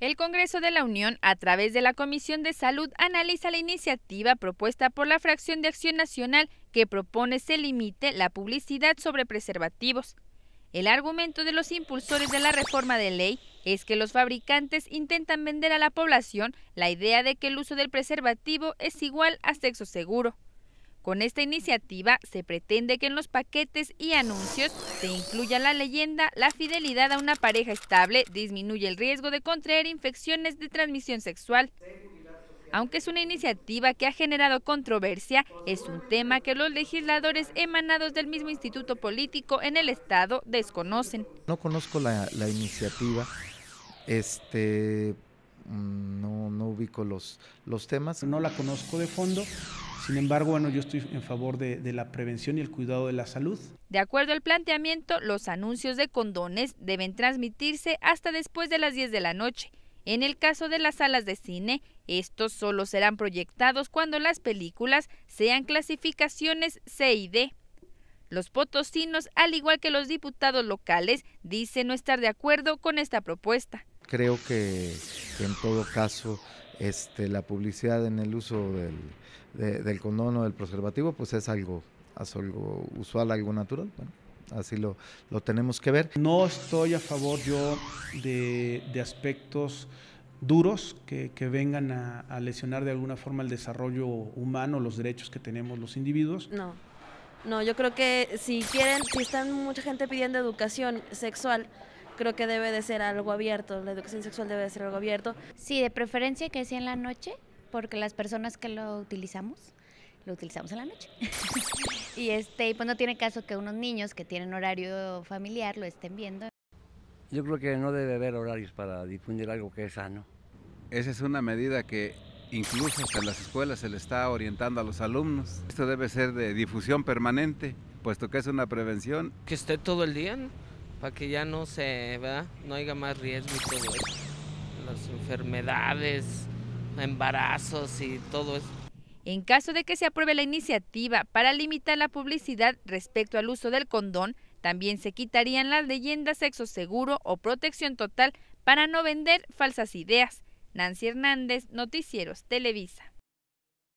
El Congreso de la Unión, a través de la Comisión de Salud, analiza la iniciativa propuesta por la Fracción de Acción Nacional que propone se limite la publicidad sobre preservativos. El argumento de los impulsores de la reforma de ley es que los fabricantes intentan vender a la población la idea de que el uso del preservativo es igual a sexo seguro. Con esta iniciativa se pretende que en los paquetes y anuncios se incluya la leyenda La fidelidad a una pareja estable disminuye el riesgo de contraer infecciones de transmisión sexual. Aunque es una iniciativa que ha generado controversia, es un tema que los legisladores emanados del mismo instituto político en el Estado desconocen. No conozco la, iniciativa, este, mm, no, ubico los, los temas. No la conozco de fondo, sin embargo, bueno, yo estoy en favor de, la prevención y el cuidado de la salud. De acuerdo al planteamiento, los anuncios de condones deben transmitirse hasta después de las 10 de la noche. En el caso de las salas de cine, estos solo serán proyectados cuando las películas sean clasificaciones C y D. Los potosinos, al igual que los diputados locales, dicen no estar de acuerdo con esta propuesta. Creo que en todo caso este, la publicidad en el uso del, condono del condón o del preservativo, pues es algo, usual, algo natural. así lo, lo, tenemos que ver. No estoy a favor yo de, aspectos duros que, vengan a, lesionar de alguna forma el desarrollo humano, los derechos que tenemos los individuos. No, no, yo creo que si quieren, si están mucha gente pidiendo educación sexual, creo que debe de ser algo abierto, la educación sexual debe de ser algo abierto. Sí, de preferencia que sea en la noche, porque las personas que lo utilizamos, lo utilizamos en la noche. y este, pues no tiene caso que unos niños que tienen horario familiar lo estén viendo. Yo creo que no debe haber horarios para difundir algo que es sano. Esa es una medida que incluso hasta en las escuelas se le está orientando a los alumnos. Esto debe ser de difusión permanente, puesto que es una prevención. Que esté todo el día, ¿no? Para que ya no se, ¿verdad? No haya más riesgo de Las enfermedades, embarazos y todo eso. En caso de que se apruebe la iniciativa para limitar la publicidad respecto al uso del condón, también se quitarían las leyendas sexo seguro o protección total para no vender falsas ideas. Nancy Hernández, Noticieros Televisa.